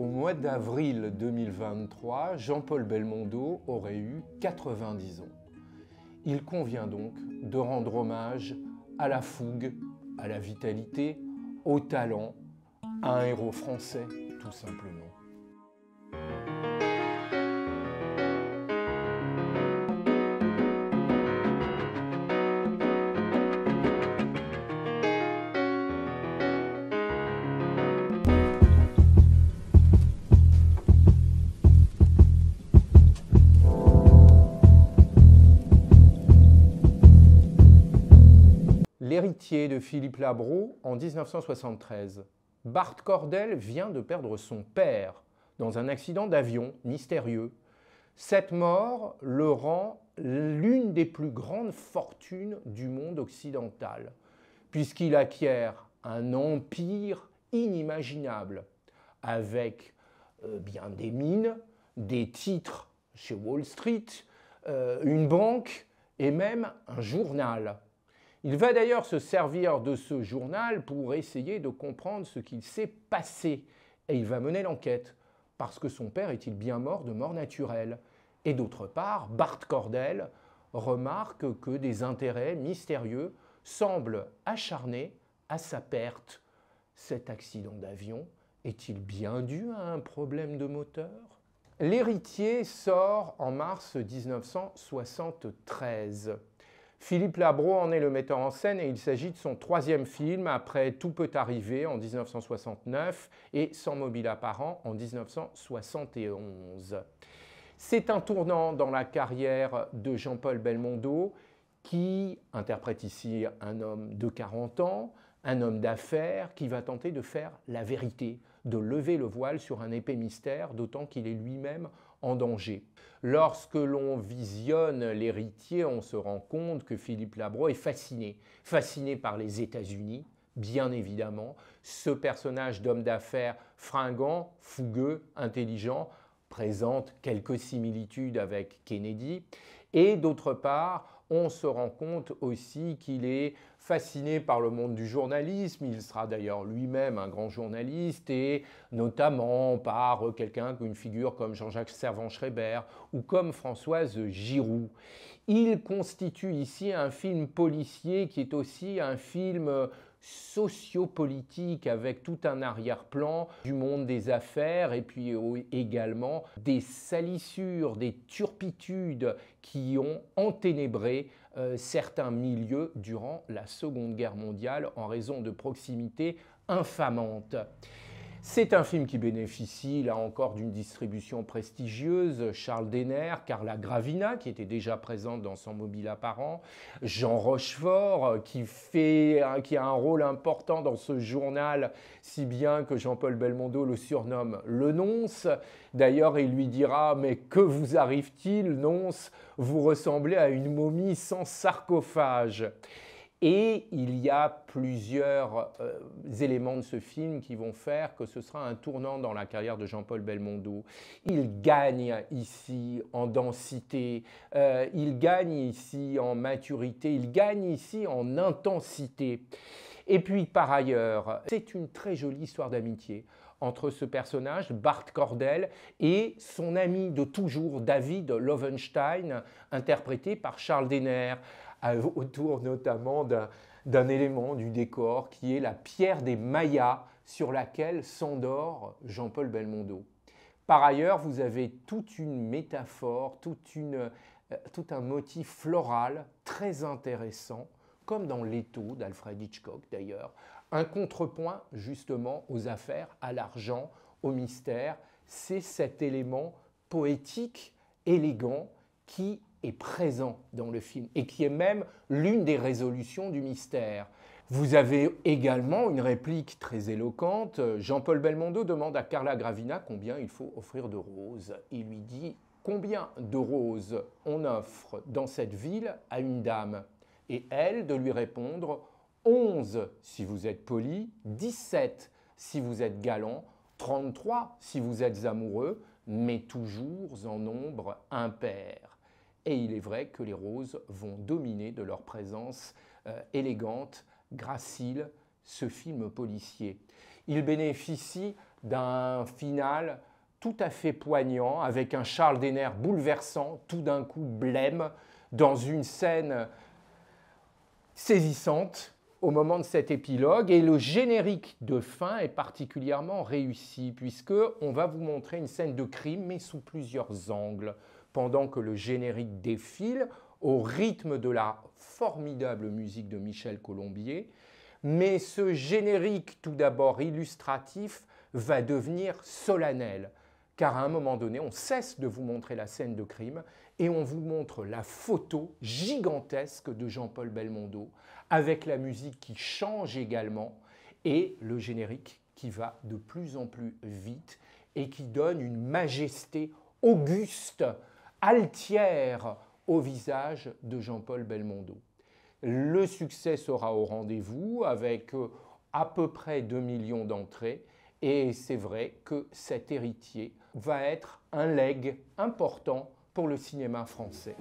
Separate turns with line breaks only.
Au mois d'avril 2023, Jean-Paul Belmondo aurait eu 90 ans. Il convient donc de rendre hommage à la fougue, à la vitalité, au talent, à un héros français, tout simplement. l'héritier de Philippe Labro en 1973. Bart Cordel vient de perdre son père dans un accident d'avion mystérieux. Cette mort le rend l'une des plus grandes fortunes du monde occidental, puisqu'il acquiert un empire inimaginable, avec euh, bien des mines, des titres chez Wall Street, euh, une banque et même un journal. Il va d'ailleurs se servir de ce journal pour essayer de comprendre ce qu'il s'est passé et il va mener l'enquête. Parce que son père est-il bien mort de mort naturelle Et d'autre part, Bart Cordell remarque que des intérêts mystérieux semblent acharnés à sa perte. Cet accident d'avion est-il bien dû à un problème de moteur L'héritier sort en mars 1973. Philippe Labro en est le metteur en scène et il s'agit de son troisième film après Tout peut arriver en 1969 et Sans mobile apparent en 1971. C'est un tournant dans la carrière de Jean-Paul Belmondo qui interprète ici un homme de 40 ans, un homme d'affaires qui va tenter de faire la vérité, de lever le voile sur un épais mystère, d'autant qu'il est lui-même en danger. Lorsque l'on visionne l'héritier, on se rend compte que Philippe Labro est fasciné, fasciné par les États-Unis, bien évidemment. Ce personnage d'homme d'affaires fringant, fougueux, intelligent, présente quelques similitudes avec Kennedy et d'autre part, on se rend compte aussi qu'il est fasciné par le monde du journalisme. Il sera d'ailleurs lui-même un grand journaliste et notamment par quelqu'un, une figure comme Jean-Jacques Servan-Schreiber ou comme Françoise Giroud. Il constitue ici un film policier qui est aussi un film sociopolitique avec tout un arrière-plan du monde des affaires et puis euh, également des salissures, des turpitudes qui ont enténébré euh, certains milieux durant la Seconde Guerre mondiale en raison de proximités infamantes. C'est un film qui bénéficie là encore d'une distribution prestigieuse. Charles Denner, Carla Gravina, qui était déjà présente dans Son mobile apparent, Jean Rochefort, euh, qui, fait, qui a un rôle important dans ce journal, si bien que Jean-Paul Belmondo le surnomme le nonce. D'ailleurs, il lui dira Mais que vous arrive-t-il, nonce Vous ressemblez à une momie sans sarcophage. Et il y a plusieurs euh, éléments de ce film qui vont faire que ce sera un tournant dans la carrière de Jean-Paul Belmondo. Il gagne ici en densité, euh, il gagne ici en maturité, il gagne ici en intensité. Et puis par ailleurs, c'est une très jolie histoire d'amitié entre ce personnage, Bart Cordell, et son ami de toujours, David Loewenstein, interprété par Charles Denner autour notamment d'un élément du décor qui est la pierre des Mayas sur laquelle s'endort Jean-Paul Belmondo. Par ailleurs, vous avez toute une métaphore, euh, tout un motif floral très intéressant, comme dans l'étau d'Alfred Hitchcock d'ailleurs, un contrepoint justement aux affaires, à l'argent, au mystère. C'est cet élément poétique, élégant, qui est présent dans le film et qui est même l'une des résolutions du mystère. Vous avez également une réplique très éloquente. Jean-Paul Belmondo demande à Carla Gravina combien il faut offrir de roses. Il lui dit combien de roses on offre dans cette ville à une dame. Et elle de lui répondre 11 si vous êtes poli, 17 si vous êtes galant, 33 si vous êtes amoureux, mais toujours en nombre impair. Et il est vrai que les roses vont dominer de leur présence euh, élégante, gracile, ce film policier. Il bénéficie d'un final tout à fait poignant, avec un Charles Denner bouleversant, tout d'un coup blême, dans une scène saisissante au moment de cet épilogue et le générique de fin est particulièrement réussi puisque on va vous montrer une scène de crime mais sous plusieurs angles pendant que le générique défile au rythme de la formidable musique de Michel Colombier. Mais ce générique tout d'abord illustratif va devenir solennel car à un moment donné, on cesse de vous montrer la scène de crime et on vous montre la photo gigantesque de Jean-Paul Belmondo, avec la musique qui change également et le générique qui va de plus en plus vite et qui donne une majesté auguste, altière au visage de Jean-Paul Belmondo. Le succès sera au rendez-vous avec euh, à peu près 2 millions d'entrées et c'est vrai que cet héritier va être un leg important pour le cinéma français.